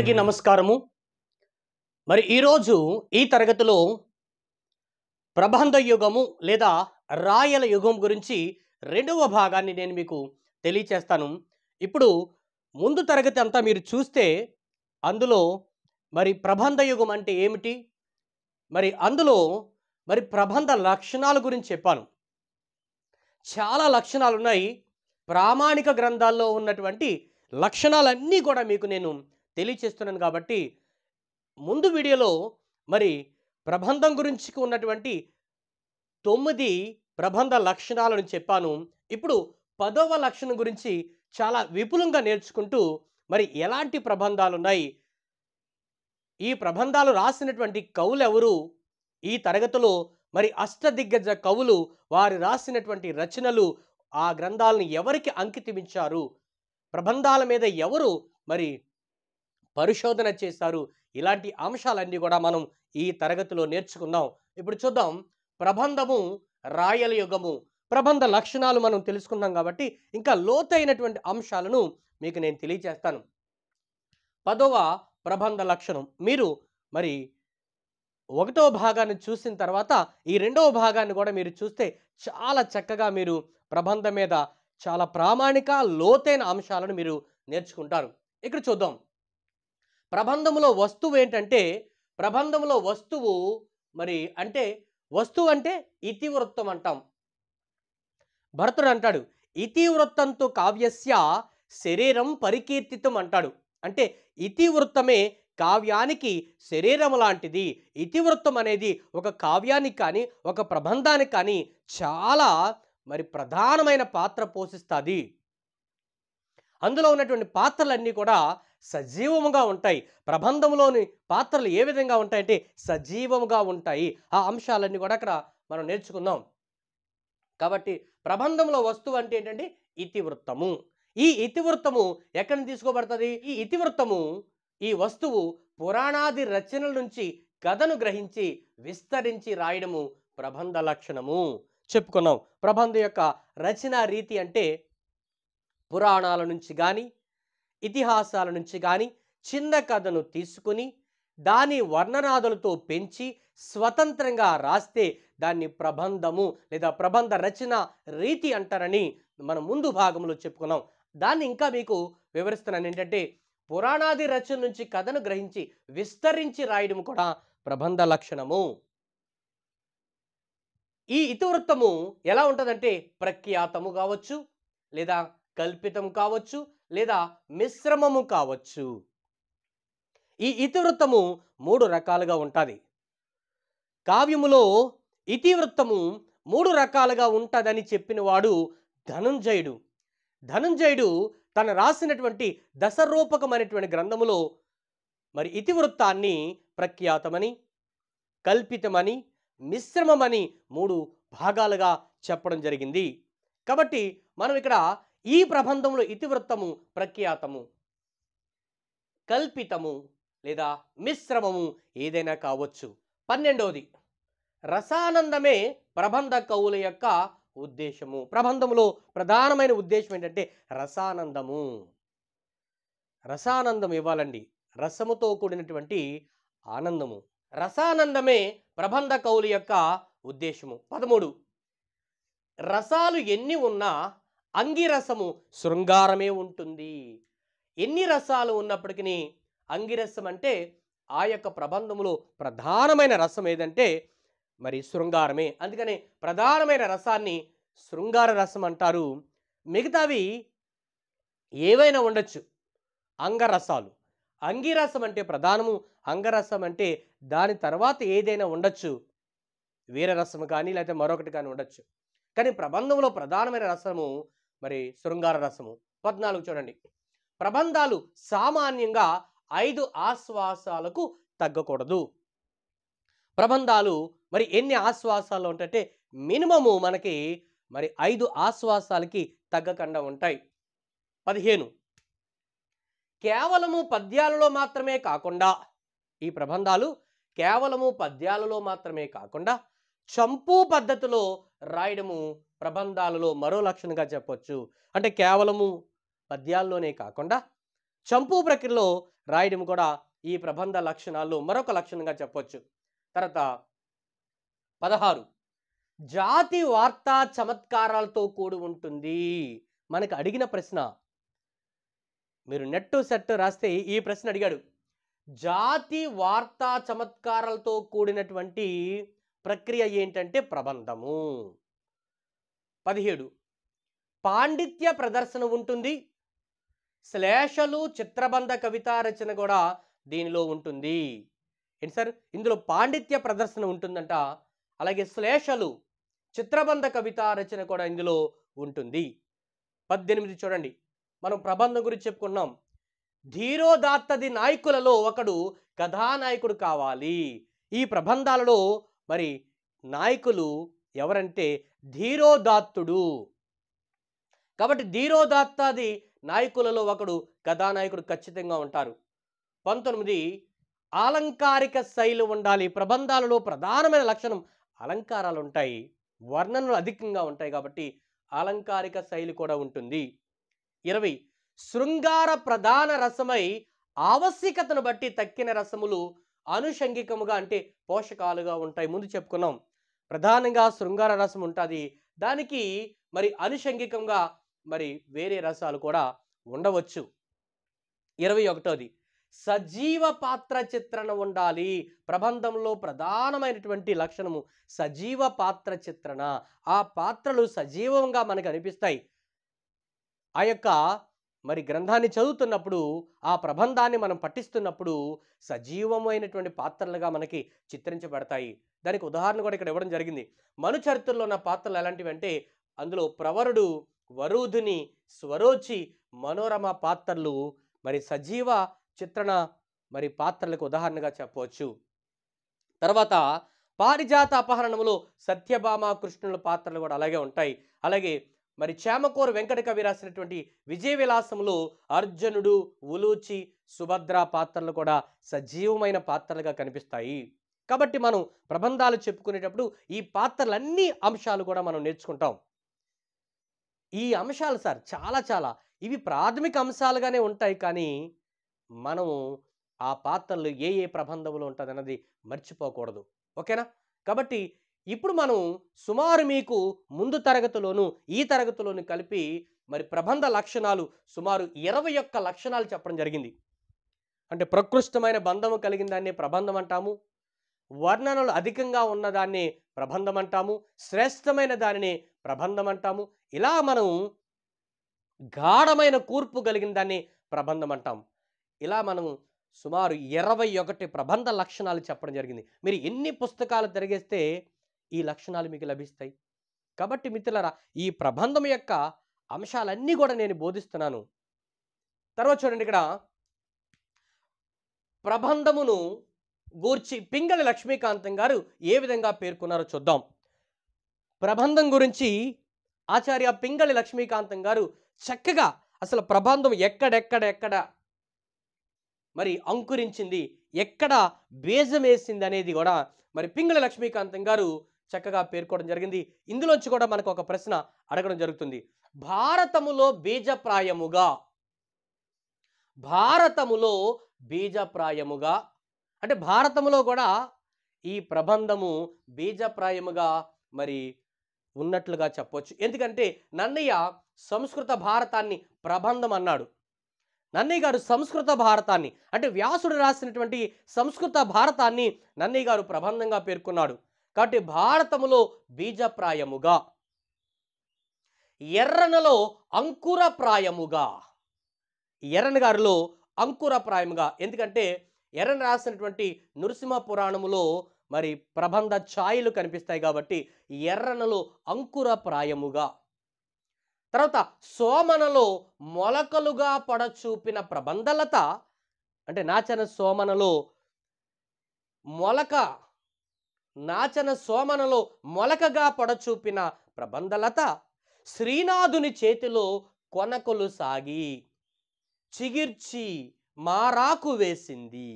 అందరికీ నమస్కారము మరి ఈరోజు ఈ తరగతిలో ప్రబంధ యుగము లేదా రాయల యుగం గురించి రెండవ భాగాన్ని నేను మీకు తెలియచేస్తాను ఇప్పుడు ముందు తరగతి అంతా మీరు చూస్తే అందులో మరి ప్రబంధ యుగం అంటే ఏమిటి మరి అందులో మరి ప్రబంధ లక్షణాల గురించి చెప్పాను చాలా లక్షణాలు ఉన్నాయి ప్రామాణిక గ్రంథాల్లో ఉన్నటువంటి లక్షణాలన్నీ కూడా మీకు నేను తెలియచేస్తున్నాను కాబట్టి ముందు వీడియోలో మరి ప్రబంధం గురించి ఉన్నటువంటి తొమ్మిది ప్రబంధ లక్షణాలను చెప్పాను ఇప్పుడు పదవ లక్షణం గురించి చాలా విపులంగా నేర్చుకుంటూ మరి ఎలాంటి ప్రబంధాలు ఉన్నాయి ఈ ప్రబంధాలు రాసినటువంటి కవులు ఎవరు ఈ తరగతిలో మరి అష్టదిగ్గజ కవులు వారు రాసినటువంటి రచనలు ఆ గ్రంథాలను ఎవరికి అంకితమించారు ప్రబంధాల మీద ఎవరు మరి పరిశోధన చేశారు ఇలాంటి అంశాలన్నీ కూడా మనం ఈ తరగతిలో నేర్చుకుందాం ఇప్పుడు చూద్దాం ప్రబంధము రాయల యుగము ప్రబంధ లక్షణాలు మనం తెలుసుకున్నాం కాబట్టి ఇంకా లోతైనటువంటి అంశాలను మీకు నేను తెలియజేస్తాను పదవ ప్రబంధ లక్షణం మీరు మరి ఒకటో భాగాన్ని చూసిన తర్వాత ఈ రెండవ భాగాన్ని కూడా మీరు చూస్తే చాలా చక్కగా మీరు ప్రబంధం మీద చాలా ప్రామాణిక లోతైన అంశాలను మీరు నేర్చుకుంటారు ఇక్కడ చూద్దాం ప్రబంధంలో వస్తువు ఏంటంటే ప్రబంధంలో వస్తువు మరి అంటే వస్తువు అంటే ఇతివృత్తం అంటాం భరతుడు అంటాడు ఇతివృత్తంతో కావ్యస్య శరీరం పరికీర్తితం అంటాడు అంటే ఇతివృత్తమే కావ్యానికి శరీరం లాంటిది ఇతివృత్తం అనేది ఒక కావ్యానికి కానీ ఒక ప్రబంధానికి కానీ చాలా మరి ప్రధానమైన పాత్ర పోషిస్తుంది అందులో ఉన్నటువంటి పాత్రలన్నీ కూడా సజీవముగా ఉంటాయి ప్రబంధంలోని పాత్రలు ఏ విధంగా ఉంటాయంటే సజీవముగా ఉంటాయి ఆ అంశాలన్నీ కూడా అక్కడ మనం నేర్చుకుందాం కాబట్టి ప్రబంధంలో వస్తువు అంటే ఏంటంటే ఇతివృత్తము ఈ ఇతివృత్తము ఎక్కడ తీసుకోబడుతుంది ఈ ఇతివృత్తము ఈ వస్తువు పురాణాది రచనల నుంచి కథను గ్రహించి విస్తరించి రాయడము ప్రబంధ లక్షణము చెప్పుకున్నాం ప్రబంధ యొక్క రచనా రీతి అంటే పురాణాల నుంచి కానీ ఇతిహాసాల నుంచి కానీ చిన్న కథను తీసుకుని దాని వర్ణనాదులతో పెంచి స్వతంత్రంగా రాస్తే దాన్ని ప్రబంధము లేదా ప్రబంధ రచన రీతి అంటారని మనం ముందు భాగంలో చెప్పుకున్నాం దాన్ని ఇంకా మీకు వివరిస్తున్నాను ఏంటంటే పురాణాది రచన నుంచి కథను గ్రహించి విస్తరించి రాయడం కూడా ప్రబంధ లక్షణము ఈ ఇతివృత్తము ఎలా ఉంటుందంటే ప్రఖ్యాతము కావచ్చు లేదా కల్పితం కావచ్చు లేదా మిశ్రమము కావచ్చు ఈ ఇతివృత్తము మూడు రకాలుగా ఉంటుంది కావ్యములో ఇతివృత్తము మూడు రకాలుగా ఉంటుందని చెప్పినవాడు ధనుంజయుడు ధనుంజయుడు తను రాసినటువంటి దశరూపకమైనటువంటి గ్రంథములో మరి ఇతివృత్తాన్ని ప్రఖ్యాతమని కల్పితమని మిశ్రమమని మూడు భాగాలుగా చెప్పడం జరిగింది కాబట్టి మనం ఇక్కడ ఈ ప్రబంధంలో ఇతివృత్తము ప్రఖ్యాతము కల్పితము లేదా మిశ్రమము ఏదైనా కావచ్చు పన్నెండవది రసానందమే ప్రబంధ కవుల యొక్క ఉద్దేశము ప్రబంధంలో ప్రధానమైన ఉద్దేశం ఏంటంటే రసానందము రసానందం ఇవ్వాలండి రసముతో కూడినటువంటి ఆనందము రసానందమే ప్రబంధ కవుల యొక్క ఉద్దేశము పదమూడు రసాలు ఎన్ని ఉన్నా అంగిరసము శృంగారమే ఉంటుంది ఎన్ని రసాలు ఉన్నప్పటికీ అంగిరసం అంటే ఆ యొక్క ప్రబంధములో ప్రధానమైన రసం ఏదంటే మరి శృంగారమే అందుకని ప్రధానమైన రసాన్ని శృంగార రసం అంటారు మిగతావి ఏవైనా ఉండొచ్చు అంగరసాలు అంగిరసం అంటే ప్రధానము అంగరసం అంటే దాని తర్వాత ఏదైనా ఉండొచ్చు వీరరసం కానీ లేకపోతే మరొకటి కానీ ఉండొచ్చు కానీ ప్రబంధంలో ప్రధానమైన రసము మరి శృంగార రసము పద్నాలుగు చూడండి ప్రబంధాలు సామాన్యంగా ఐదు ఆశ్వాసాలకు తగ్గకూడదు ప్రబంధాలు మరి ఎన్ని ఆశ్వాసాలు ఉంటాయంటే మినిమము మనకి మరి ఐదు ఆశ్వాసాలకి తగ్గకుండా ఉంటాయి పదిహేను కేవలము పద్యాలలో మాత్రమే కాకుండా ఈ ప్రబంధాలు కేవలము పద్యాలలో మాత్రమే కాకుండా చంపు పద్ధతిలో రాయడము ప్రబంధాలలో మరో లక్షణంగా చెప్పొచ్చు అంటే కేవలము పద్యాల్లోనే కాకుండా చంపు ప్రక్రియలో రాయడం కూడా ఈ ప్రబంధ లక్షణాల్లో మరొక లక్షణంగా చెప్పొచ్చు తర్వాత పదహారు జాతి వార్తా చమత్కారాలతో కూడి ఉంటుంది మనకు అడిగిన ప్రశ్న మీరు నెట్ సెట్ రాస్తే ఈ ప్రశ్న అడిగాడు జాతి వార్తా చమత్కారాలతో కూడినటువంటి ప్రక్రియ ఏంటంటే ప్రబంధము పదిహేడు పాండిత్య ప్రదర్శన ఉంటుంది శ్లేషలు చిత్రబంధ కవితా రచన కూడా దీనిలో ఉంటుంది ఏంటి సార్ ఇందులో పాండిత్య ప్రదర్శన ఉంటుందంట అలాగే శ్లేషలు చిత్రబంధ కవితా రచన కూడా ఇందులో ఉంటుంది పద్దెనిమిది చూడండి మనం ప్రబంధం గురించి చెప్పుకున్నాం ధీరోదాత్తది నాయకులలో ఒకడు కథానాయకుడు కావాలి ఈ ప్రబంధాలలో మరి నాయకులు ఎవరంటే ధీరోదాత్తుడు కాబట్టి ధీరోదాత్తాది నాయకులలో ఒకడు కథానాయకుడు ఖచ్చితంగా ఉంటారు పంతొమ్మిది అలంకారిక శైలి ఉండాలి ప్రబంధాలలో ప్రధానమైన లక్షణం అలంకారాలు ఉంటాయి వర్ణనలు అధికంగా ఉంటాయి కాబట్టి అలంకారిక శైలి కూడా ఉంటుంది ఇరవై శృంగార ప్రధాన రసమై ఆవశ్యకతను బట్టి తక్కిన రసములు ఆనుషంగికముగా అంటే పోషకాలుగా ఉంటాయి ముందు చెప్పుకున్నాం ప్రధానంగా శృంగార రసం ఉంటుంది దానికి మరి అనుషంగికంగా మరి వేరే రసాలు కూడా ఉండవచ్చు ఇరవై ఒకటోది సజీవ పాత్ర చిత్రణ ఉండాలి ప్రబంధంలో ప్రధానమైనటువంటి లక్షణము సజీవ పాత్ర చిత్రణ ఆ పాత్రలు సజీవంగా మనకు అనిపిస్తాయి ఆ యొక్క మరి గ్రంథాన్ని చదువుతున్నప్పుడు ఆ ప్రబంధాన్ని మనం పఠిస్తున్నప్పుడు సజీవమైనటువంటి పాత్రలుగా మనకి చిత్రించబడతాయి దానికి ఉదాహరణ కూడా ఇక్కడ ఇవ్వడం జరిగింది మను చరిత్రలో ఉన్న పాత్రలు ఎలాంటివి అంటే అందులో ప్రవరుడు వరూధుని స్వరోచి మనోరమ పాత్రలు మరి సజీవ చిత్రణ మరి పాత్రలకు ఉదాహరణగా చెప్పవచ్చు తర్వాత పారిజాత అపహరణములో సత్యభామ కృష్ణుల పాత్రలు కూడా అలాగే ఉంటాయి అలాగే మరి చేమకోరు వెంకట కవి రాసినటువంటి విజయ విలాసంలో అర్జునుడు ఉలూచి సుభద్ర పాత్రలు కూడా సజీవమైన పాత్రలుగా కనిపిస్తాయి కాబట్టి మనం ప్రబంధాలు చెప్పుకునేటప్పుడు ఈ పాత్రలన్నీ అంశాలు కూడా మనం నేర్చుకుంటాం ఈ అంశాలు సార్ చాలా చాలా ఇవి ప్రాథమిక అంశాలుగానే ఉంటాయి కానీ మనము ఆ పాత్రలు ఏ ఏ ప్రబంధంలో ఉంటుంది అన్నది మర్చిపోకూడదు ఓకేనా కాబట్టి ఇప్పుడు మనం సుమారు మీకు ముందు తరగతిలోను ఈ తరగతిలోను కలిపి మరి ప్రబంధ లక్షణాలు సుమారు ఇరవై ఒక్క లక్షణాలు చెప్పడం జరిగింది అంటే ప్రకృష్టమైన బంధము కలిగిన దాన్ని ప్రబంధం అంటాము వర్ణనలు అధికంగా ఉన్నదాన్ని ప్రబంధం అంటాము శ్రేష్టమైన దానిని ప్రబంధం అంటాము ఇలా మనం గాఢమైన కూర్పు కలిగిన దాన్ని ప్రబంధం అంటాము ఇలా మనం సుమారు ఇరవై ఒకటి ప్రబంధ లక్షణాలు చెప్పడం జరిగింది మీరు ఎన్ని పుస్తకాలు తిరిగేస్తే ఈ లక్షణాలు మీకు లభిస్తాయి కాబట్టి మిత్రులరా ఈ ప్రబంధం యొక్క అంశాలన్నీ కూడా నేను బోధిస్తున్నాను తర్వాత చూడండి ఇక్కడ ప్రబంధమును గూర్చి పింగళి లక్ష్మీకాంతం గారు ఏ విధంగా పేర్కొన్నారో చూద్దాం ప్రబంధం గురించి ఆచార్య పింగళి లక్ష్మీకాంతం గారు చక్కగా అసలు ప్రబంధం ఎక్కడెక్కడెక్కడ మరి అంకురించింది ఎక్కడ బీజం వేసింది అనేది కూడా మరి పింగళి లక్ష్మీకాంతం గారు చక్కగా పేర్కోవడం జరిగింది ఇందులోంచి కూడా మనకు ఒక ప్రశ్న అడగడం జరుగుతుంది భారతములో బీజప్రాయముగా భారతములో బీజప్రాయముగా అంటే భారతములో కూడా ఈ ప్రబంధము బీజప్రాయముగా మరి ఉన్నట్లుగా చెప్పవచ్చు ఎందుకంటే నన్నయ్య సంస్కృత భారతాన్ని ప్రబంధం అన్నాడు నన్నయ్య గారు సంస్కృత భారతాన్ని అంటే వ్యాసుడు రాసినటువంటి సంస్కృత భారతాన్ని నన్నయ్య గారు ప్రబంధంగా పేర్కొన్నాడు కాబట్టి భారతములో బీజప్రాయముగా ఎర్రనలో అంకురప్రాయముగా ఎర్రన గారిలో అంకురప్రాయముగా ఎందుకంటే ఎర్రన రాసినటువంటి నృసింహ పురాణములో మరి ప్రబంధ ఛాయలు కనిపిస్తాయి కాబట్టి ఎర్రనలో అంకురప్రాయముగా తర్వాత సోమనలో మొలకలుగా పడచూపిన ప్రబంధలత అంటే నాచన సోమనలో మొలక నాచన సోమనలో మొలకగా పొడచూపిన ప్రబంధలత శ్రీనాథుని చేతిలో కొనకొలు సాగి చిగిర్చి మారాకు వేసింది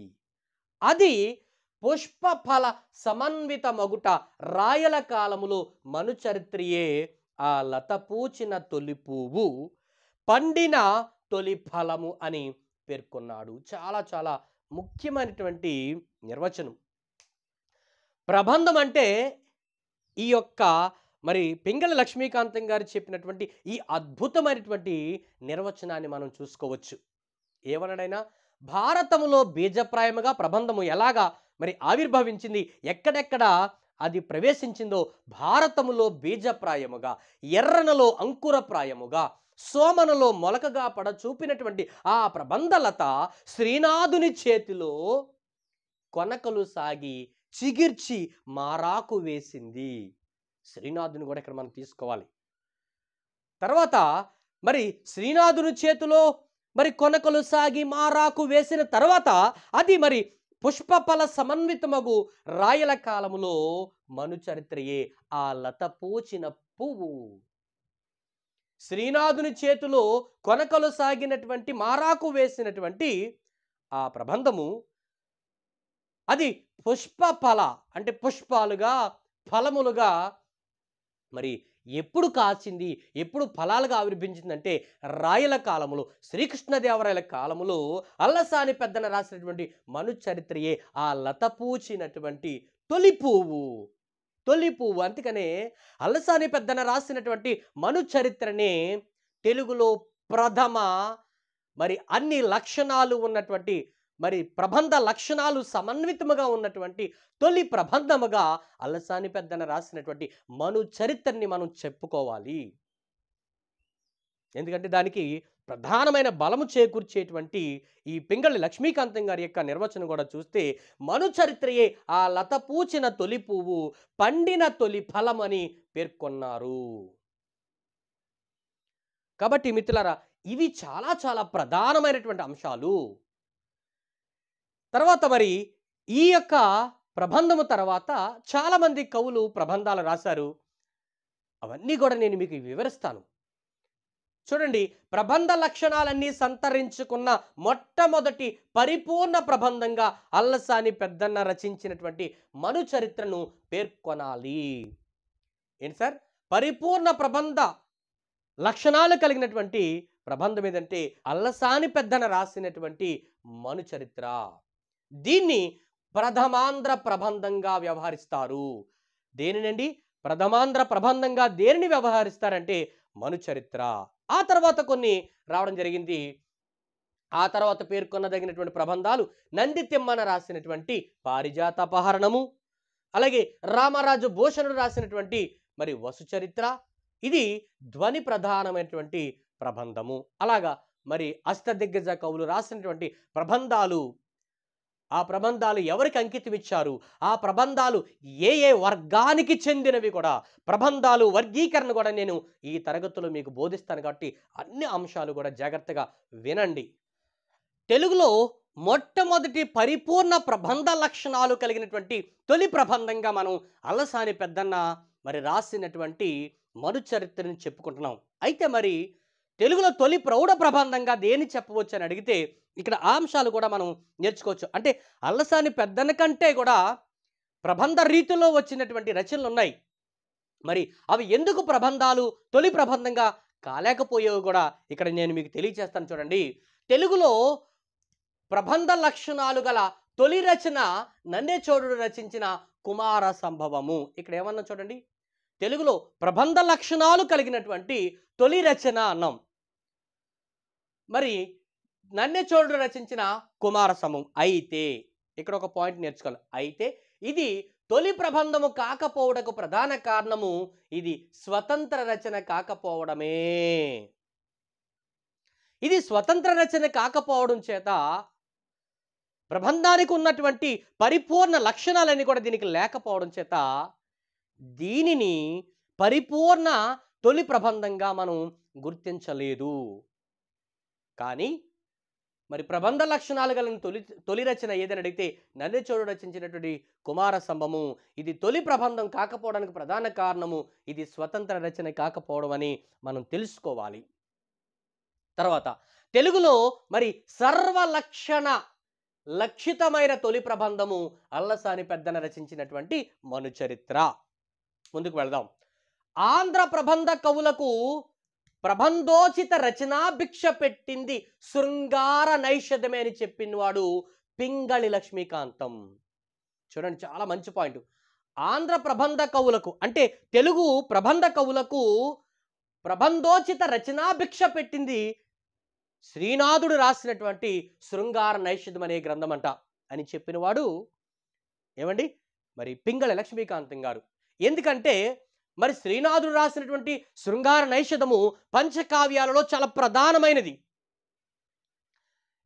అది పుష్పఫల సమన్విత మగుట రాయల కాలములో మనుచరిత్రియే ఆ లత పూచిన తొలి పువ్వు పండిన తొలి ఫలము అని పేర్కొన్నాడు చాలా చాలా ముఖ్యమైనటువంటి నిర్వచనం ప్రబంధం అంటే ఈ యొక్క మరి పింగళ లక్ష్మీకాంతం గారు చెప్పినటువంటి ఈ అద్భుతమైనటువంటి నిర్వచనాన్ని మనం చూసుకోవచ్చు ఏమనడైనా భారతములో బీజప్రాయముగా ప్రబంధము ఎలాగా మరి ఆవిర్భవించింది ఎక్కడెక్కడ అది ప్రవేశించిందో భారతములో బీజప్రాయముగా ఎర్రనలో అంకురప్రాయముగా సోమనలో మొలకగా పడ చూపినటువంటి ఆ ప్రబంధలత శ్రీనాథుని చేతిలో కొనకలు సాగి చిగిర్చి మారాకు వేసింది శ్రీనాథుని కూడా ఇక్కడ మనం తీసుకోవాలి తర్వాత మరి శ్రీనాథుని చేతిలో మరి కొనకలు సాగి మారాకు వేసిన తర్వాత అది మరి పుష్పఫల సమన్వితమగు రాయల కాలములో మనుచరిత్రయే ఆ లత పూచిన పువ్వు శ్రీనాథుని చేతిలో కొనకలు సాగినటువంటి మారాకు వేసినటువంటి ఆ ప్రబంధము అది పుష్ప ఫల అంటే పుష్పాలుగా ఫలములుగా మరి ఎప్పుడు కాసింది ఎప్పుడు ఫలాలుగా ఆవిర్భించిందంటే రాయల కాలములు శ్రీకృష్ణదేవరాయల కాలములు అల్లసాని పెద్దన రాసినటువంటి మను చరిత్రయే ఆ లత పూచినటువంటి తొలి పువ్వు తొలి పువ్వు అందుకనే అల్లసాని పెద్దన రాసినటువంటి మను చరిత్రనే తెలుగులో ప్రథమ మరి అన్ని లక్షణాలు ఉన్నటువంటి మరి ప్రబంధ లక్షణాలు సమన్వితముగా ఉన్నటువంటి తొలి ప్రబంధముగా అలసాని పెద్దన రాసినటువంటి మను చరిత్రని మనం చెప్పుకోవాలి ఎందుకంటే దానికి ప్రధానమైన బలము చేకూర్చేటువంటి ఈ పింగళి లక్ష్మీకాంతం గారి యొక్క నిర్వచనం కూడా చూస్తే మను చరిత్రయే ఆ లత పూచిన తొలి పువ్వు పండిన తొలి ఫలమని పేర్కొన్నారు కాబట్టి మిత్రులారా ఇవి చాలా చాలా ప్రధానమైనటువంటి అంశాలు తర్వాత మరి ఈ యొక్క ప్రబంధము తర్వాత చాలామంది కవులు ప్రబంధాలు రాశారు అవన్నీ కూడా నేను మీకు వివరిస్తాను చూడండి ప్రబంధ లక్షణాలన్నీ సంతరించుకున్న మొట్టమొదటి పరిపూర్ణ ప్రబంధంగా అల్లసాని పెద్దన్న రచించినటువంటి మను చరిత్రను పేర్కొనాలి ఏంటి సార్ పరిపూర్ణ ప్రబంధ లక్షణాలు కలిగినటువంటి ప్రబంధం ఏదంటే అల్లసాని పెద్దన రాసినటువంటి మను చరిత్ర దీన్ని ప్రథమాంధ్ర ప్రబంధంగా వ్యవహరిస్తారు దేనినండి ప్రథమాంధ్ర ప్రబంధంగా దేనిని వ్యవహరిస్తారంటే మను చరిత్ర ఆ తర్వాత కొన్ని రావడం జరిగింది ఆ తర్వాత పేర్కొనదగినటువంటి ప్రబంధాలు నందితిమ్మన రాసినటువంటి పారిజాతపహరణము అలాగే రామరాజు భూషణుడు రాసినటువంటి మరి వసుచరిత్ర ఇది ధ్వని ప్రధానమైనటువంటి ప్రబంధము అలాగా మరి అష్టదిగ్గజ కవులు రాసినటువంటి ప్రబంధాలు ఆ ప్రబంధాలు ఎవరికి అంకితం ఇచ్చారు ఆ ప్రబంధాలు ఏ ఏ వర్గానికి చెందినవి కూడా ప్రబంధాలు వర్గీకరణ కూడా నేను ఈ తరగతులు మీకు బోధిస్తాను కాబట్టి అన్ని అంశాలు కూడా జాగ్రత్తగా వినండి తెలుగులో మొట్టమొదటి పరిపూర్ణ ప్రబంధ లక్షణాలు కలిగినటువంటి తొలి ప్రబంధంగా మనం అల్లసాని పెద్దన్న మరి రాసినటువంటి మరుచరిత్రని చెప్పుకుంటున్నాం అయితే మరి తెలుగులో తొలి ప్రౌఢ ప్రబంధంగా దేని చెప్పవచ్చు అని అడిగితే ఇక్కడ ఆ అంశాలు కూడా మనం నేర్చుకోవచ్చు అంటే అల్లసాని పెద్దన కంటే కూడా ప్రబంధ రీతిలో వచ్చినటువంటి రచనలు ఉన్నాయి మరి అవి ఎందుకు ప్రబంధాలు తొలి ప్రబంధంగా కాలేకపోయేవి కూడా ఇక్కడ నేను మీకు తెలియచేస్తాను చూడండి తెలుగులో ప్రబంధ లక్షణాలు గల తొలి రచన నందే చోడుడు రచించిన కుమార సంభవము ఇక్కడ ఏమన్నా చూడండి తెలుగులో ప్రబంధ లక్షణాలు కలిగినటువంటి తొలి రచన అన్నాం మరి నన్నెచోళుడు రచించిన కుమార అయితే ఇక్కడ ఒక పాయింట్ నేర్చుకోవాలి అయితే ఇది తొలి ప్రబంధము కాకపోవడకు ప్రధాన కారణము ఇది స్వతంత్ర రచన కాకపోవడమే ఇది స్వతంత్ర రచన కాకపోవడం చేత ప్రబంధానికి ఉన్నటువంటి పరిపూర్ణ లక్షణాలన్నీ కూడా దీనికి లేకపోవడం చేత దీనిని పరిపూర్ణ తొలి ప్రబంధంగా మనం గుర్తించలేదు కానీ మరి ప్రబంధ లక్షణాలు కలిగిన తొలి తొలి రచన ఏదని అడిగితే నందిచోడు రచించినటువంటి కుమార సంభము ఇది తొలి ప్రబంధం కాకపోవడానికి ప్రధాన కారణము ఇది స్వతంత్ర రచన కాకపోవడం అని మనం తెలుసుకోవాలి తర్వాత తెలుగులో మరి సర్వలక్షణ లక్షితమైన తొలి ప్రబంధము అల్లసాని పెద్దన రచించినటువంటి మనుచరిత్ర ముందుకు వెళదాం ఆంధ్ర ప్రబంధ కవులకు ప్రబంధోచిత రచనా భిక్ష పెట్టింది శృంగార నైషధమే అని చెప్పినవాడు పింగళి లక్ష్మీకాంతం చూడండి చాలా మంచి పాయింట్ ఆంధ్ర ప్రబంధ కవులకు అంటే తెలుగు ప్రబంధ కవులకు ప్రబంధోచిత రచనా భిక్ష పెట్టింది శ్రీనాథుడు రాసినటువంటి శృంగార నైషధం అనే గ్రంథం అంట అని చెప్పినవాడు ఏమండి మరి పింగళ లక్ష్మీకాంతం గారు ఎందుకంటే మరి శ్రీనాథుడు రాసినటువంటి శృంగార నైషధము పంచకావ్యాలలో చాలా ప్రధానమైనది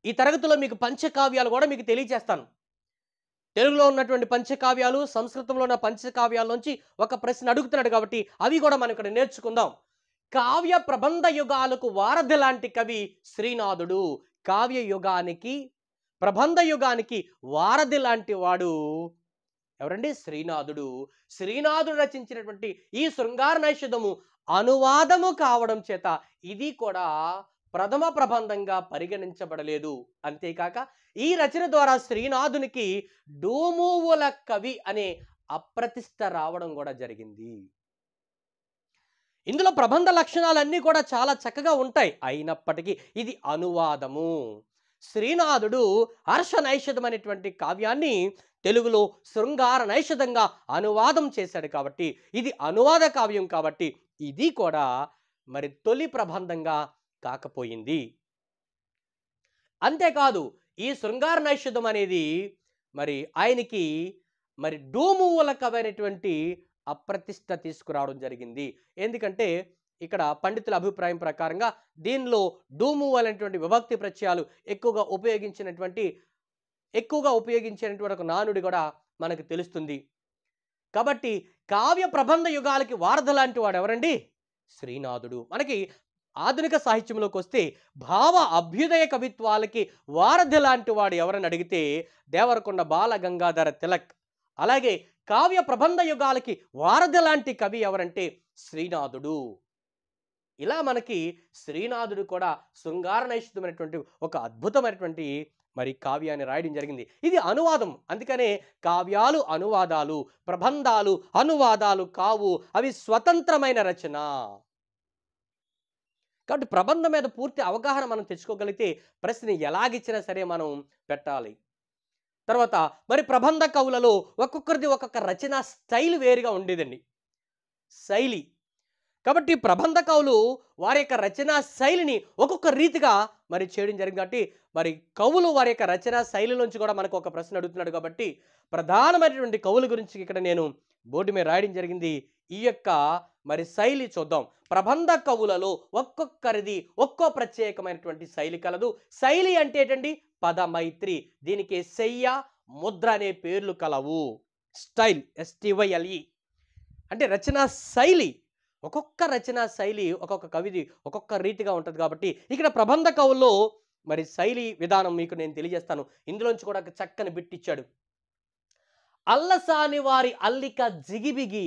ఈ తరగతిలో మీకు పంచకావ్యాలు కూడా మీకు తెలియజేస్తాను తెలుగులో ఉన్నటువంటి పంచకావ్యాలు సంస్కృతంలో ఉన్న నుంచి ఒక ప్రశ్న అడుగుతున్నాడు కాబట్టి అవి కూడా మనం ఇక్కడ నేర్చుకుందాం కావ్య ప్రబంధ యుగాలకు వారధి లాంటి కవి శ్రీనాథుడు కావ్య యుగానికి ప్రబంధ యుగానికి వారధి లాంటి వాడు ఎవరండి శ్రీనాథుడు శ్రీనాథుడు రచించినటువంటి ఈ శృంగార నైషధము అనువాదము కావడం చేత ఇది కూడా ప్రథమ ప్రబంధంగా పరిగణించబడలేదు అంతేకాక ఈ రచన ద్వారా శ్రీనాథునికి డోమూవుల కవి అనే అప్రతిష్ట రావడం కూడా జరిగింది ఇందులో ప్రబంధ లక్షణాలన్నీ కూడా చాలా చక్కగా ఉంటాయి అయినప్పటికీ ఇది అనువాదము శ్రీనాథుడు హర్ష నైషధం అనేటువంటి కావ్యాన్ని తెలుగులో శృంగార నైషధంగా అనువాదం చేశాడు కాబట్టి ఇది అనువాద కావ్యం కాబట్టి ఇది కూడా మరి తొలి ప్రబంధంగా కాకపోయింది అంతేకాదు ఈ శృంగార నైషధం అనేది మరి ఆయనకి మరి డూమువుల కవైనటువంటి అప్రతిష్ట తీసుకురావడం జరిగింది ఎందుకంటే ఇక్కడ పండితుల అభిప్రాయం ప్రకారంగా దీనిలో డూము అనేటువంటి విభక్తి ప్రత్యయాలు ఎక్కువగా ఉపయోగించినటువంటి ఎక్కువగా ఉపయోగించేటువంటి ఒక నానుడి కూడా మనకు తెలుస్తుంది కాబట్టి కావ్య ప్రబంధ యుగాలకి వారధ లాంటి వాడు ఎవరండి శ్రీనాథుడు మనకి ఆధునిక సాహిత్యంలోకి వస్తే భావ అభ్యుదయ కవిత్వాలకి వారధి లాంటి వాడు ఎవరని అడిగితే దేవరకొండ బాల గంగాధర తిలక్ అలాగే కావ్య ప్రబంధ యుగాలకి వారధి లాంటి కవి ఎవరంటే శ్రీనాథుడు ఇలా మనకి శ్రీనాథుడు కూడా శృంగారనైషితమైనటువంటి ఒక అద్భుతమైనటువంటి మరి కావ్యాన్ని రాయడం జరిగింది ఇది అనువాదం అందుకనే కావ్యాలు అనువాదాలు ప్రబంధాలు అనువాదాలు కావు అవి స్వతంత్రమైన రచన కాబట్టి ప్రబంధం మీద పూర్తి అవగాహన మనం తెచ్చుకోగలిగితే ప్రశ్న ఎలాగిచ్చినా సరే మనం పెట్టాలి తర్వాత మరి ప్రబంధ కవులలో ఒక్కొక్కరిది ఒక్కొక్క రచన స్టైల్ వేరుగా ఉండేదండి శైలి కాబట్టి ప్రబంధ కవులు వారి యొక్క రచనా శైలిని ఒక్కొక్క రీతిగా మరి చేయడం జరిగింది కాబట్టి మరి కవులు వారి యొక్క రచనా శైలిలోంచి కూడా మనకు ఒక ప్రశ్న అడుగుతున్నాడు కాబట్టి ప్రధానమైనటువంటి కవుల గురించి ఇక్కడ నేను బోర్డు మీద రాయడం జరిగింది ఈ యొక్క మరి శైలి చూద్దాం ప్రబంధ కవులలో ఒక్కొక్కరిది ఒక్కో ప్రత్యేకమైనటువంటి శైలి కలదు శైలి అంటే ఏంటండి పదమైత్రి దీనికి శయ్య ముద్ర అనే పేర్లు కలవు స్టైల్ ఎస్టివైఎల్ఈ e. అంటే రచనా శైలి ఒక్కొక్క రచనా శైలి ఒక్కొక్క కవిది ఒక్కొక్క రీతిగా ఉంటుంది కాబట్టి ఇక్కడ ప్రబంధ కవుల్లో మరి శైలి విధానం మీకు నేను తెలియజేస్తాను ఇందులోంచి కూడా ఒక చక్కని బిట్టిచ్చాడు అల్లసాని వారి అల్లిక జిగిబిగి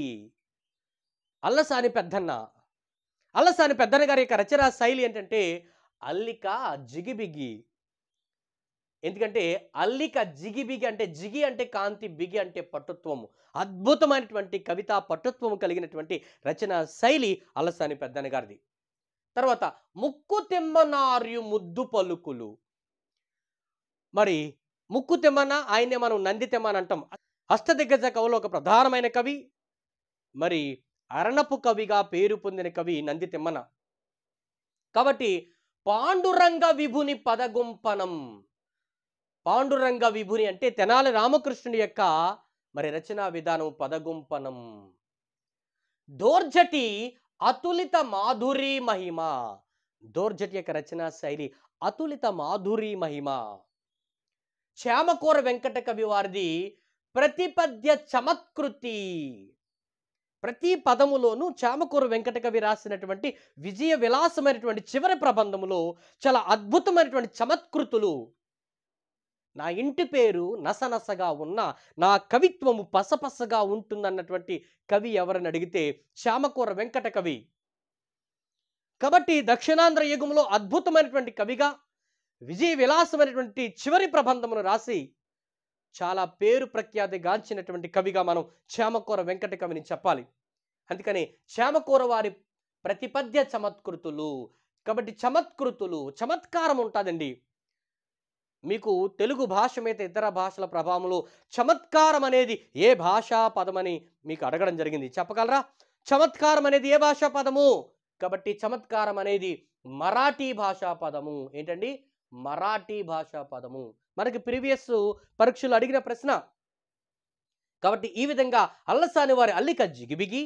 అల్లసాని పెద్దన్న అల్లసాని పెద్దన్న గారి యొక్క రచనా శైలి ఏంటంటే అల్లిక జిగిబిగి ఎందుకంటే అల్లిక జిగి బిగి అంటే జిగి అంటే కాంతి బిగి అంటే పట్టుత్వము అద్భుతమైనటువంటి కవితా పట్టుత్వము కలిగినటువంటి రచన శైలి అలసాని పెద్దన్న గారిది తర్వాత ముక్కు తెమ్మనార్యు ముద్దు పలుకులు మరి ముక్కు తెమ్మన ఆయనే మనం నంది తెమ్మన అంటాం హస్తదిగ్గజ కవులు ఒక ప్రధానమైన కవి మరి అరణపు కవిగా పేరు పొందిన కవి నంది తిమ్మన కాబట్టి పాండురంగ విభుని పదగుంపనం పాండురంగ విభుని అంటే తెనాలి రామకృష్ణుని యొక్క మరి రచనా విధానం పదగుంపనం దోర్జటి అతులిత మాధురి మహిమ దోర్జటి యొక్క రచనా శైలి అతులిత మాధురి మహిమ క్షేమకూర వెంకట కవి వారిది ప్రతిపద్య చమత్కృతి ప్రతి పదములోనూ చామకూర వెంకట కవి రాసినటువంటి విజయ విలాసమైనటువంటి చివరి ప్రబంధములు చాలా అద్భుతమైనటువంటి చమత్కృతులు నా ఇంటి పేరు నసనసగా ఉన్న నా కవిత్వము పసపసగా ఉంటుందన్నటువంటి కవి ఎవరని అడిగితే శ్యామకూర వెంకట కవి కాబట్టి దక్షిణాంధ్ర యుగంలో అద్భుతమైనటువంటి కవిగా విజయ విలాసమైనటువంటి చివరి ప్రబంధమును రాసి చాలా పేరు ప్రఖ్యాతి గాంచినటువంటి కవిగా మనం శ్యామకూర వెంకట కవిని చెప్పాలి అందుకని శ్యామకూర వారి ప్రతిపద్య చమత్కృతులు కాబట్టి చమత్కృతులు చమత్కారం ఉంటుందండి మీకు తెలుగు భాష మీద ఇతర భాషల ప్రభావంలో చమత్కారం అనేది ఏ భాషా పదమని మీకు అడగడం జరిగింది చెప్పగలరా చమత్కారం అనేది ఏ భాషా పదము కాబట్టి చమత్కారం అనేది మరాఠీ భాషా పదము ఏంటండి మరాఠీ భాషా పదము మనకి ప్రీవియస్ పరీక్షలు అడిగిన ప్రశ్న కాబట్టి ఈ విధంగా అల్లసాని వారి అల్లిక జిగిబిగి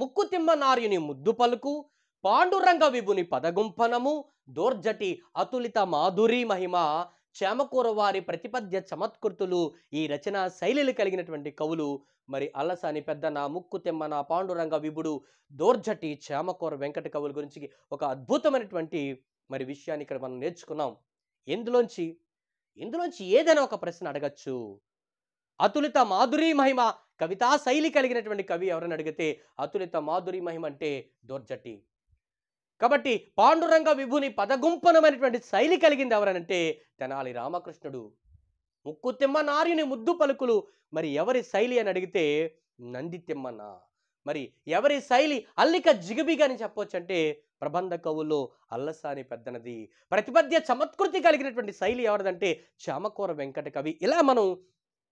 ముక్కుతిమ్మ నార్యుని ముద్దు పలుకు పాండురంగ విభుని పదగుంపనము దోర్జటి అతులిత మాధురి మహిమ క్షేమకూర వారి ప్రతిపద్య చమత్కృతులు ఈ రచనా శైలిలు కలిగినటువంటి కవులు మరి అల్లసాని పెద్ద నా ముక్కు తెమ్మ నా పాండురంగ విభుడు దోర్జటి క్షేమకూర వెంకట కవుల గురించి ఒక అద్భుతమైనటువంటి మరి విషయాన్ని ఇక్కడ మనం నేర్చుకున్నాం ఎందులోంచి ఇందులోంచి ఏదైనా ఒక ప్రశ్న అడగచ్చు అతులిత మాధురి మహిమ కవితా శైలి కలిగినటువంటి కవి ఎవరని అడిగితే అతులిత మాధురి మహిమ అంటే దోర్జటి కాబట్టి పాండురంగ విభుని పదగుంపనమైనటువంటి శైలి కలిగింది ఎవరనంటే తెనాలి రామకృష్ణుడు ముక్కుతిమ్మ నార్యుని ముద్దు పలుకులు మరి ఎవరి శైలి అని అడిగితే నందితిమ్మన్న మరి ఎవరి శైలి అల్లిక జిగిబిగా అని చెప్పొచ్చు అంటే ప్రబంధ కవుల్లో అల్లసాని పెద్దనది ప్రతిపద్య చమత్కృతి కలిగినటువంటి శైలి ఎవరిదంటే చామకూర వెంకట కవి ఇలా మనం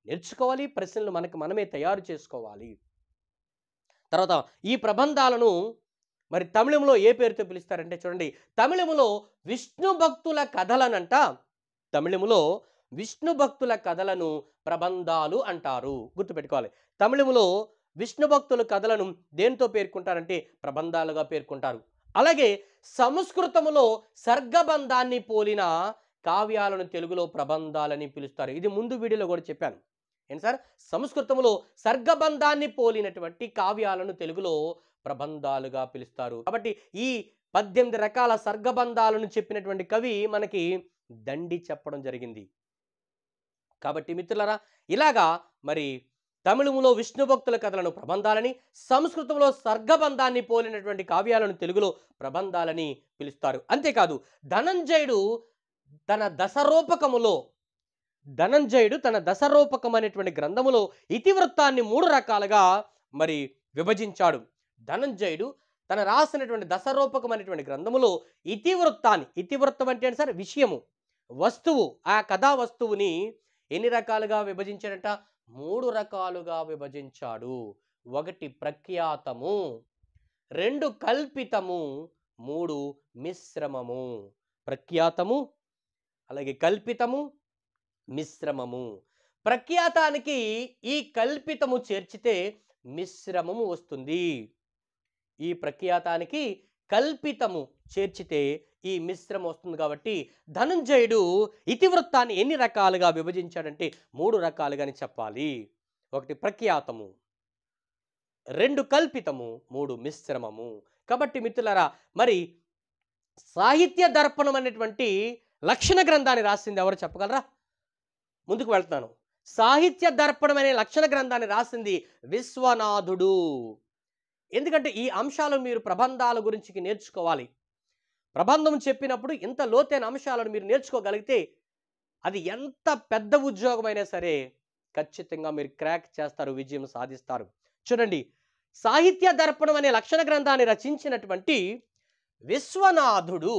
నేర్చుకోవాలి ప్రశ్నలు మనకు మనమే తయారు చేసుకోవాలి తర్వాత ఈ ప్రబంధాలను మరి తమిళంలో ఏ పేరుతో పిలుస్తారంటే చూడండి తమిళంలో విష్ణు భక్తుల కథలనంట తమిళంలో విష్ణు భక్తుల కథలను ప్రబంధాలు అంటారు గుర్తుపెట్టుకోవాలి తమిళంలో విష్ణు భక్తుల కథలను దేంతో పేర్కొంటారంటే ప్రబంధాలుగా పేర్కొంటారు అలాగే సంస్కృతములో సర్గబంధాన్ని పోలిన కావ్యాలను తెలుగులో ప్రబంధాలని పిలుస్తారు ఇది ముందు వీడియోలో కూడా చెప్పాను ఏంటి సార్ సంస్కృతంలో సర్గబంధాన్ని పోలినటువంటి కావ్యాలను తెలుగులో ప్రబంధాలుగా పిలుస్తారు కాబట్టి ఈ పద్దెనిమిది రకాల సర్గబంధాలను చెప్పినటువంటి కవి మనకి దండి చెప్పడం జరిగింది కాబట్టి మిత్రులరా ఇలాగా మరి తమిళములో విష్ణు భక్తుల కథలను ప్రబంధాలని సంస్కృతంలో సర్గబంధాన్ని పోలినటువంటి కావ్యాలను తెలుగులో ప్రబంధాలని పిలుస్తారు అంతేకాదు ధనంజయుడు తన దశరూపకములో ధనంజయుడు తన దశరూపకం అనేటువంటి గ్రంథములో ఇతివృత్తాన్ని మూడు రకాలుగా మరి విభజించాడు ధనంజయుడు తన రాసినటువంటి దశరూపకం అనేటువంటి గ్రంథములో ఇతివృత్తాన్ని ఇతివృత్తం అంటే సార్ విషయము వస్తువు ఆ కథా వస్తువుని ఎన్ని రకాలుగా విభజించాడట మూడు రకాలుగా విభజించాడు ఒకటి ప్రఖ్యాతము రెండు కల్పితము మూడు మిశ్రమము ప్రఖ్యాతము అలాగే కల్పితము మిశ్రమము ప్రఖ్యాతానికి ఈ కల్పితము చేర్చితే మిశ్రమము వస్తుంది ఈ ప్రఖ్యాతానికి కల్పితము చేర్చితే ఈ మిశ్రమం వస్తుంది కాబట్టి ధనుంజయుడు ఇతివృత్తాన్ని ఎన్ని రకాలుగా విభజించాడంటే మూడు రకాలుగాని చెప్పాలి ఒకటి ప్రఖ్యాతము రెండు కల్పితము మూడు మిశ్రమము కాబట్టి మిత్రులరా మరి సాహిత్య దర్పణం అనేటువంటి లక్షణ గ్రంథాన్ని రాసింది ఎవరు చెప్పగలరా ముందుకు వెళ్తాను సాహిత్య దర్పణం అనే లక్షణ గ్రంథాన్ని రాసింది విశ్వనాథుడు ఎందుకంటే ఈ అంశాలు మీరు ప్రబంధాల గురించి నేర్చుకోవాలి ప్రబంధం చెప్పినప్పుడు ఇంత లోతైన అంశాలను మీరు నేర్చుకోగలిగితే అది ఎంత పెద్ద ఉద్యోగమైనా సరే ఖచ్చితంగా మీరు క్రాక్ చేస్తారు విజయం సాధిస్తారు చూడండి సాహిత్య దర్పణం అనే లక్షణ గ్రంథాన్ని రచించినటువంటి విశ్వనాథుడు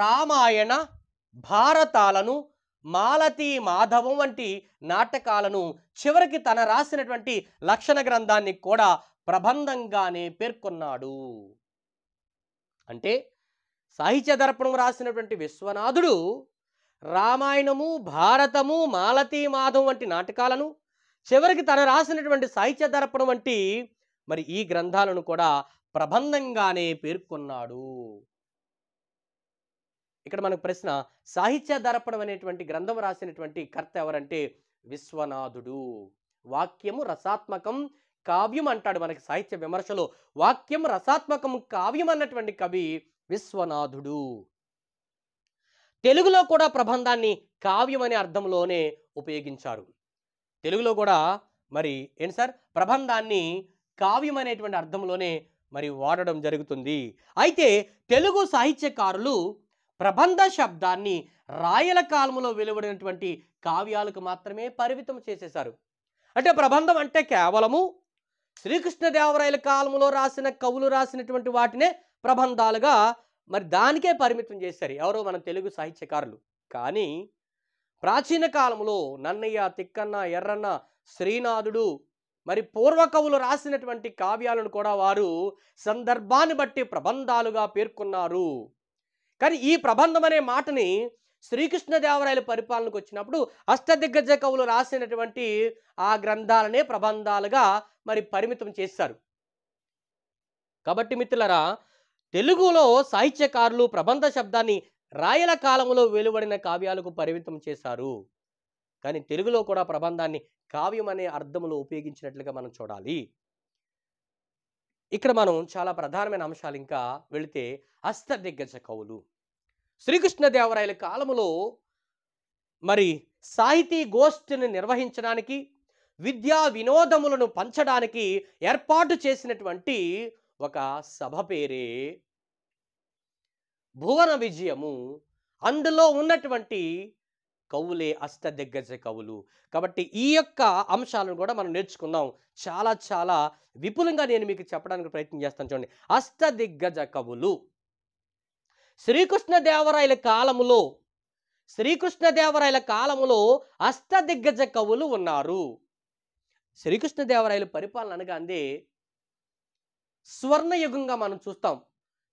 రామాయణ భారతాలను మాలతి మాధవం వంటి నాటకాలను చివరికి తన రాసినటువంటి లక్షణ గ్రంథాన్ని కూడా ప్రబంధంగానే పేర్కొన్నాడు అంటే సాహిత్య దర్పణం రాసినటువంటి విశ్వనాథుడు రామాయణము భారతము మాలతీ మాధవం వంటి నాటకాలను చివరికి తన రాసినటువంటి సాహిత్య దర్పణం వంటి మరి ఈ గ్రంథాలను కూడా ప్రబంధంగానే పేర్కొన్నాడు ఇక్కడ మనకు ప్రశ్న సాహిత్య దర్పణం అనేటువంటి గ్రంథం రాసినటువంటి కర్త ఎవరంటే విశ్వనాథుడు వాక్యము రసాత్మకం కావ్యం అంటాడు మనకి సాహిత్య విమర్శలో వాక్యం రసాత్మకం కావ్యం అన్నటువంటి కవి విశ్వనాథుడు తెలుగులో కూడా ప్రబంధాన్ని కావ్యం అనే అర్థంలోనే ఉపయోగించారు తెలుగులో కూడా మరి ఏంటి సార్ ప్రబంధాన్ని కావ్యం అనేటువంటి అర్థంలోనే మరి వాడడం జరుగుతుంది అయితే తెలుగు సాహిత్యకారులు ప్రబంధ శబ్దాన్ని రాయల కాలంలో వెలువడినటువంటి కావ్యాలకు మాత్రమే పరిమితం చేసేశారు అంటే ప్రబంధం అంటే కేవలము శ్రీకృష్ణదేవరాయల కాలంలో రాసిన కవులు రాసినటువంటి వాటినే ప్రబంధాలుగా మరి దానికే పరిమితం చేశారు ఎవరో మన తెలుగు సాహిత్యకారులు కానీ ప్రాచీన కాలంలో నన్నయ్య తిక్కన్న ఎర్రన్న శ్రీనాథుడు మరి పూర్వ కవులు రాసినటువంటి కావ్యాలను కూడా వారు సందర్భాన్ని బట్టి ప్రబంధాలుగా పేర్కొన్నారు కానీ ఈ ప్రబంధం అనే మాటని శ్రీకృష్ణదేవరాయల పరిపాలనకు వచ్చినప్పుడు అష్టదిగ్గజ కవులు రాసినటువంటి ఆ గ్రంథాలనే ప్రబంధాలుగా మరి పరిమితం చేశారు కాబట్టి మిత్రులరా తెలుగులో సాహిత్యకారులు ప్రబంధ శబ్దాన్ని రాయల కాలంలో వెలువడిన కావ్యాలకు పరిమితం చేశారు కానీ తెలుగులో కూడా ప్రబంధాన్ని కావ్యం అనే అర్థంలో ఉపయోగించినట్లుగా మనం చూడాలి ఇక్కడ మనం చాలా ప్రధానమైన అంశాలు ఇంకా వెళితే దిగ్గజ కవులు శ్రీకృష్ణదేవరాయల కాలంలో మరి సాహితీ గోష్ఠిని నిర్వహించడానికి విద్యా వినోదములను పంచడానికి ఏర్పాటు చేసినటువంటి ఒక సభ పేరే భువన విజయము అందులో ఉన్నటువంటి కవులే అష్ట దిగ్గజ కవులు కాబట్టి ఈ యొక్క అంశాలను కూడా మనం నేర్చుకుందాం చాలా చాలా విపులంగా నేను మీకు చెప్పడానికి ప్రయత్నం చేస్తాను చూడండి అష్ట దిగ్గజ కవులు శ్రీకృష్ణదేవరాయల కాలములో శ్రీకృష్ణదేవరాయల కాలములో దిగ్గజ కవులు ఉన్నారు శ్రీకృష్ణదేవరాయల పరిపాలన అనగా అందే స్వర్ణయుగంగా మనం చూస్తాం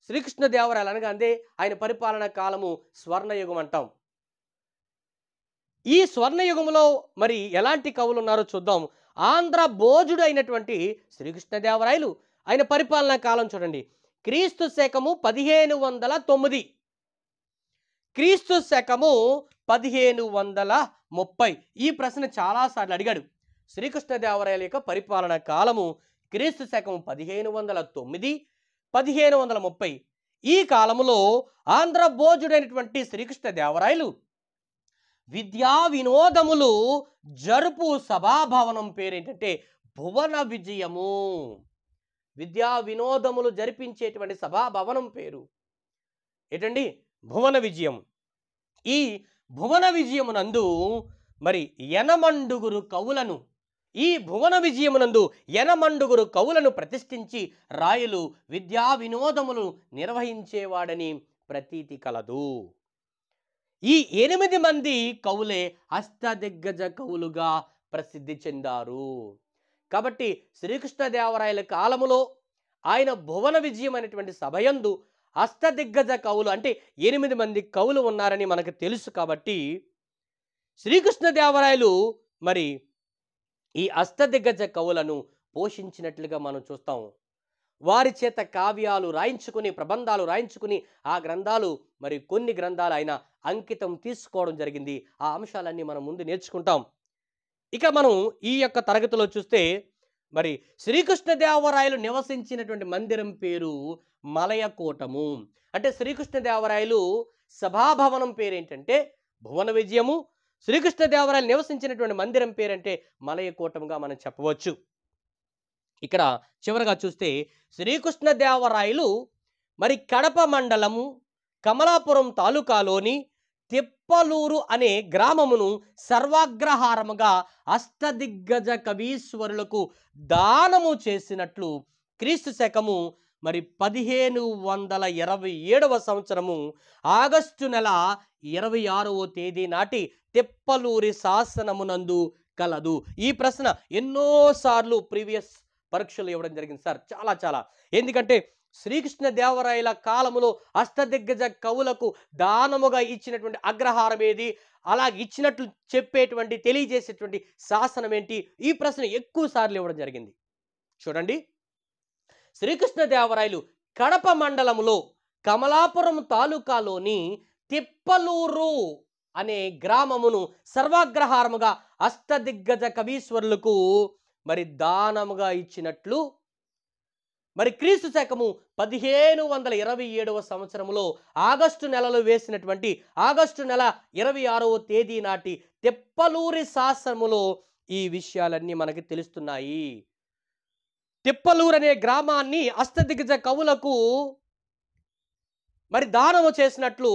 శ్రీకృష్ణదేవరాయలు అనగా అందే ఆయన పరిపాలన కాలము స్వర్ణయుగం అంటాం ఈ స్వర్ణయుగంలో మరి ఎలాంటి కవులు ఉన్నారో చూద్దాం ఆంధ్ర భోజుడు అయినటువంటి శ్రీకృష్ణదేవరాయలు ఆయన పరిపాలనా కాలం చూడండి క్రీస్తు శకము పదిహేను వందల తొమ్మిది క్రీస్తు శకము పదిహేను వందల ముప్పై ఈ ప్రశ్న చాలాసార్లు అడిగాడు శ్రీకృష్ణదేవరాయల యొక్క పరిపాలన కాలము క్రీస్తు శకము పదిహేను వందల తొమ్మిది పదిహేను వందల ముప్పై ఈ కాలములో ఆంధ్ర భోజుడైనటువంటి శ్రీకృష్ణదేవరాయలు విద్యా వినోదములు జరుపు సభాభవనం పేరేంటంటే భువన విజయము విద్యా వినోదములు జరిపించేటువంటి సభాభవనం పేరు ఏంటండి భువన విజయం ఈ భువన విజయమునందు మరి యనమండుగురు కవులను ఈ భువన విజయమునందు యనమండుగురు కవులను ప్రతిష్ఠించి రాయలు విద్యా వినోదములు నిర్వహించేవాడని ప్రతీతి కలదు ఈ ఎనిమిది మంది కవులే హస్త దిగ్గజ కవులుగా ప్రసిద్ధి చెందారు కాబట్టి శ్రీకృష్ణదేవరాయల కాలములో ఆయన భువన విజయం అనేటువంటి సభయందు అష్టదిగ్గజ కవులు అంటే ఎనిమిది మంది కవులు ఉన్నారని మనకు తెలుసు కాబట్టి శ్రీకృష్ణదేవరాయలు మరి ఈ అష్టదిగ్గజ కవులను పోషించినట్లుగా మనం చూస్తాం వారి చేత కావ్యాలు రాయించుకుని ప్రబంధాలు రాయించుకుని ఆ గ్రంథాలు మరి కొన్ని గ్రంథాలు ఆయన అంకితం తీసుకోవడం జరిగింది ఆ అంశాలన్నీ మనం ముందు నేర్చుకుంటాం ఇక మనం ఈ యొక్క తరగతిలో చూస్తే మరి శ్రీకృష్ణదేవరాయలు నివసించినటువంటి మందిరం పేరు మలయకోటము అంటే శ్రీకృష్ణదేవరాయలు సభాభవనం పేరేంటంటే భువన విజయము శ్రీకృష్ణదేవరాయలు నివసించినటువంటి మందిరం పేరంటే మలయకోటముగా మనం చెప్పవచ్చు ఇక్కడ చివరగా చూస్తే శ్రీకృష్ణదేవరాయలు మరి కడప మండలము కమలాపురం తాలూకాలోని తిప్పలూరు అనే గ్రామమును సర్వాగ్రహారముగా అష్టదిగ్గజ కవీశ్వరులకు దానము చేసినట్లు క్రీస్తు శకము మరి పదిహేను వందల ఇరవై ఏడవ సంవత్సరము ఆగస్టు నెల ఇరవై ఆరవ తేదీ నాటి తిప్పలూరి శాసనమునందు కలదు ఈ ప్రశ్న ఎన్నోసార్లు ప్రీవియస్ పరీక్షలు ఇవ్వడం జరిగింది సార్ చాలా చాలా ఎందుకంటే శ్రీకృష్ణదేవరాయల కాలములో అష్టదిగ్గజ కవులకు దానముగా ఇచ్చినటువంటి అగ్రహారం ఏది అలా ఇచ్చినట్లు చెప్పేటువంటి తెలియజేసేటువంటి శాసనం ఏంటి ఈ ప్రశ్న ఎక్కువ సార్లు ఇవ్వడం జరిగింది చూడండి శ్రీకృష్ణదేవరాయలు కడప మండలంలో కమలాపురం తాలూకాలోని తిప్పలూరు అనే గ్రామమును సర్వాగ్రహారముగా అష్టదిగ్గజ కవీశ్వరులకు మరి దానముగా ఇచ్చినట్లు మరి క్రీస్తు శకము పదిహేను వందల ఇరవై ఏడవ సంవత్సరంలో ఆగస్టు నెలలో వేసినటువంటి ఆగస్టు నెల ఇరవై ఆరవ తేదీ నాటి తెప్పలూరి శాసనములో ఈ విషయాలన్నీ మనకి తెలుస్తున్నాయి తిప్పలూరు అనే గ్రామాన్ని అష్టదిగ్గజ కవులకు మరి దానము చేసినట్లు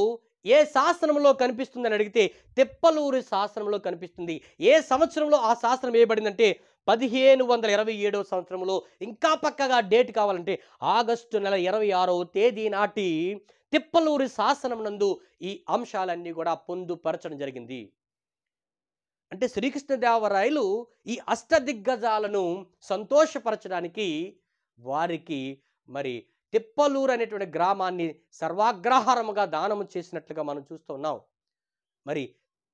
ఏ శాసనంలో కనిపిస్తుందని అడిగితే తెప్పలూరి శాసనంలో కనిపిస్తుంది ఏ సంవత్సరంలో ఆ శాసనం వేయబడిందంటే పదిహేను వందల ఇరవై ఏడో సంవత్సరంలో ఇంకా పక్కగా డేట్ కావాలంటే ఆగస్టు నెల ఇరవై ఆరవ తేదీ నాటి తిప్పలూరి శాసనం నందు ఈ అంశాలన్నీ కూడా పొందుపరచడం జరిగింది అంటే శ్రీకృష్ణదేవరాయలు ఈ అష్టదిగ్గజాలను సంతోషపరచడానికి వారికి మరి తిప్పలూరు అనేటువంటి గ్రామాన్ని సర్వాగ్రహారముగా దానం చేసినట్లుగా మనం చూస్తున్నాం మరి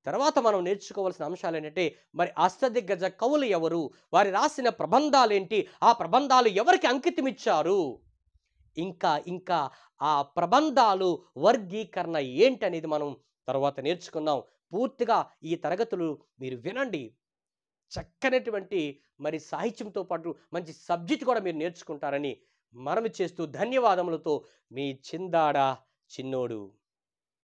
తర్వాత మనం నేర్చుకోవాల్సిన అంశాలు ఏంటంటే మరి అష్టదిగ్గజ కవులు ఎవరు వారి రాసిన ప్రబంధాలు ఏంటి ఆ ప్రబంధాలు ఎవరికి అంకితమిచ్చారు ఇంకా ఇంకా ఆ ప్రబంధాలు వర్గీకరణ ఏంటనేది మనం తర్వాత నేర్చుకున్నాం పూర్తిగా ఈ తరగతులు మీరు వినండి చక్కనటువంటి మరి సాహిత్యంతో పాటు మంచి సబ్జెక్ట్ కూడా మీరు నేర్చుకుంటారని మనవి చేస్తూ ధన్యవాదములతో మీ చిందాడ చిన్నోడు